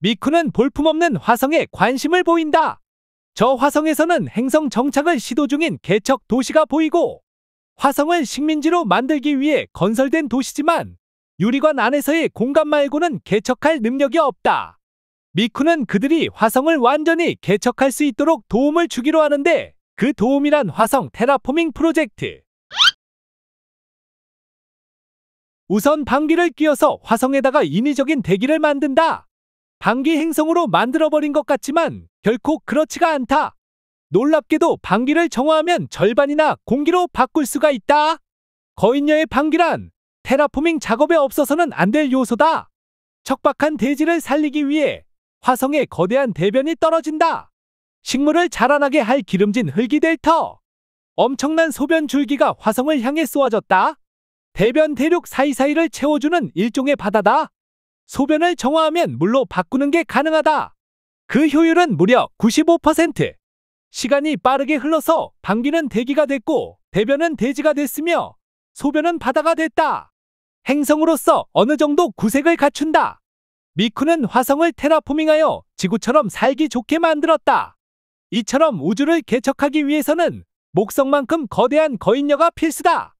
미쿠는 볼품없는 화성에 관심을 보인다. 저 화성에서는 행성 정착을 시도 중인 개척 도시가 보이고 화성을 식민지로 만들기 위해 건설된 도시지만 유리관 안에서의 공간 말고는 개척할 능력이 없다. 미쿠는 그들이 화성을 완전히 개척할 수 있도록 도움을 주기로 하는데 그 도움이란 화성 테라포밍 프로젝트. 우선 방귀를 끼워서 화성에다가 인위적인 대기를 만든다. 방귀 행성으로 만들어버린 것 같지만 결코 그렇지가 않다. 놀랍게도 방귀를 정화하면 절반이나 공기로 바꿀 수가 있다. 거인녀의 방귀란 테라포밍 작업에 없어서는 안 될 요소다. 척박한 대지를 살리기 위해 화성에 거대한 대변이 떨어진다. 식물을 자라나게 할 기름진 흙이 될 터. 엄청난 소변 줄기가 화성을 향해 쏘아졌다. 대변 대륙 사이사이를 채워주는 일종의 바다다. 소변을 정화하면 물로 바꾸는 게 가능하다. 그 효율은 무려 95%. 시간이 빠르게 흘러서 방귀는 대기가 됐고 대변은 돼지가 됐으며 소변은 바다가 됐다. 행성으로서 어느 정도 구색을 갖춘다. 미쿠는 화성을 테라포밍하여 지구처럼 살기 좋게 만들었다. 이처럼 우주를 개척하기 위해서는 목성만큼 거대한 거인녀가 필수다.